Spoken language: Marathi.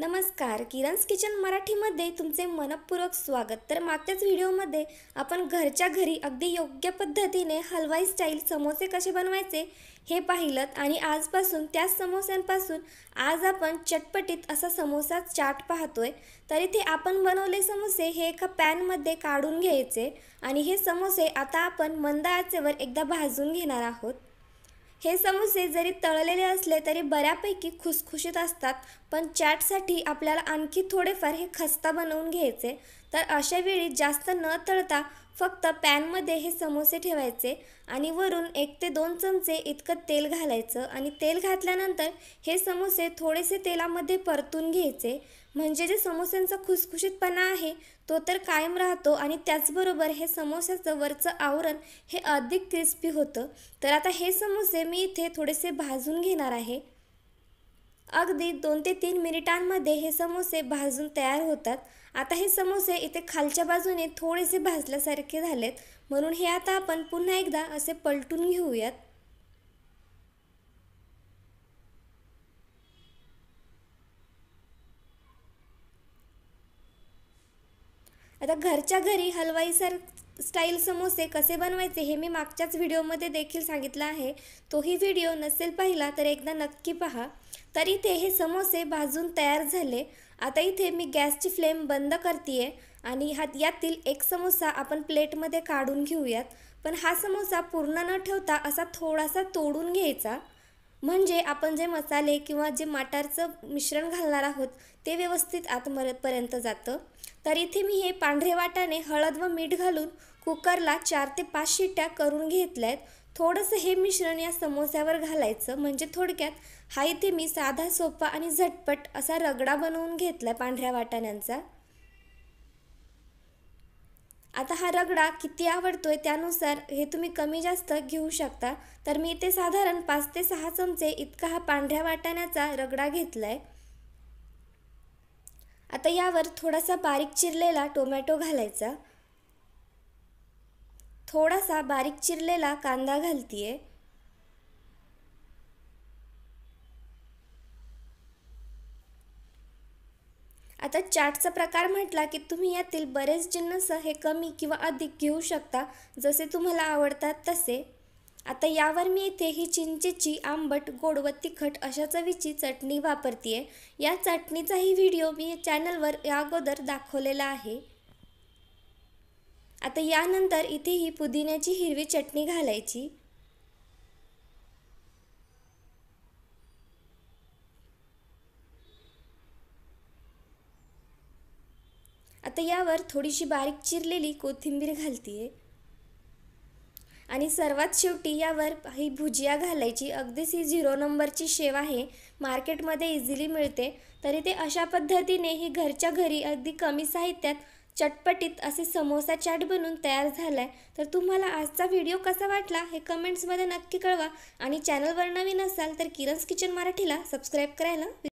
नमस्कार किरण्स किचन मराठीमध्ये तुमचे मनपूर्वक स्वागत तर मागच्याच व्हिडिओमध्ये आपण घरच्या घरी अगदी योग्य पद्धतीने हलवाई स्टाईल समोसे कसे बनवायचे हे पाहिलं आणि आजपासून त्याच समोस्यांपासून आज आपण चटपटीत असा समोसा चाट पाहतोय तर इथे आपण बनवले समोसे हे एका पॅनमध्ये काढून घ्यायचे आणि हे समोसे आता आपण मंद आचेवर एकदा भाजून घेणार आहोत हे समोसे जरी तळलेले असले तरी बऱ्यापैकी खुसखुशीत असतात पण चॅटसाठी आपल्याला आणखी थोडेफार हे खस्ता बनवून घ्यायचे तर अशा वेळी जास्त न तळता फक्त पॅनमध्ये हे समोसे ठेवायचे आणि वरून एक ते दोन चमचे इतकं तेल घालायचं आणि तेल घातल्यानंतर हे समोसे थोडेसे तेलामध्ये परतून घ्यायचे म्हणजे जे समोस्यांचा खुसखुशीतपणा आहे तो तर कायम राहतो आणि त्याचबरोबर हे समोस्याचं वरचं आवरण हे अधिक क्रिस्पी होतं तर आता हे समोसे मी इथे थोडेसे भाजून घेणार आहे अगदी दोन ते तीन मिनिटांमध्ये हे समोसे भाजून तयार होतात आता हे समोसे इथे खालच्या बाजूने थोडेसे भाजल्यासारखे झालेत म्हणून हे आता आपण पुन्हा एकदा असे पलटून घेऊयात आता घरच्या घरी हलवाईसारखं स्टाईल समोसे कसे बनवायचे हे मी मागच्याच व्हिडिओमध्ये देखील सांगितलं आहे तोही व्हिडिओ नसेल पाहिला तर एकदा नक्की पहा तर इथे हे समोसे भाजून तयार झाले आता इथे मी गॅसची फ्लेम बंद करते आणि ह्या यातील एक समोसा आपण प्लेटमध्ये काढून घेऊयात पण हा समोसा पूर्ण न ठेवता असा थोडासा तोडून घ्यायचा म्हणजे आपण जे मसाले किंवा जे माटारचं मिश्रण घालणार आहोत ते व्यवस्थित आतमरपर्यंत जातं तर इथे मी हे पांढरे वाटाणे हळद व मीठ घालून कुकरला चार ते पाच शिट्ट्या करून घेतल्या आहेत थोडंसं हे मिश्रण या समोस्यावर घालायचं म्हणजे थोडक्यात हा इथे मी साधा सोपा आणि झटपट असा रगडा बनवून घेतला आहे पांढऱ्या वाटाण्यांचा आता हा रगडा किती आवडतोय त्यानुसार हे तुम्ही कमी जास्त घेऊ शकता तर मी इथे साधारण पाच ते सहा चमचे इतका हा पांढऱ्या वाटाण्याचा रगडा घेतलाय आता यावर थोडासा बारीक चिरलेला टोमॅटो घालायचा थोडासा बारीक चिरलेला कांदा घालतीये आता चाटचा प्रकार म्हटला की तुम्ही यातील बरेच जिन्नस हे कमी किंवा अधिक घेऊ शकता जसे तुम्हाला आवडतात तसे आता यावर मी इथे ही चिंचेची आंबट गोड व तिखट अशा चवीची चटणी वापरते या चटणीचाही व्हिडिओ मी चॅनलवर या अगोदर दाखवलेला आहे आता यानंतर इथे ही पुदिन्याची हिरवी चटणी घालायची आता यावर थोडीशी बारीक चिरलेली कोथिंबीर घालतीये आणि सर्वात शेवटी यावर ही भुजिया घालायची अगदीच ही झिरो नंबरची शेव आहे मार्केटमध्ये इझिली मिळते तरी ते अशा पद्धतीने ही घरच्या घरी अगदी कमी साहित्यात चटपटीत असे समोसा चाट बनून तयार झालाय तर तुम्हाला आजचा व्हिडिओ कसा वाटला हे कमेंट्समध्ये नक्की कळवा आणि चॅनलवर नवीन असाल तर किरण्स किचन मराठीला सबस्क्राईब करायला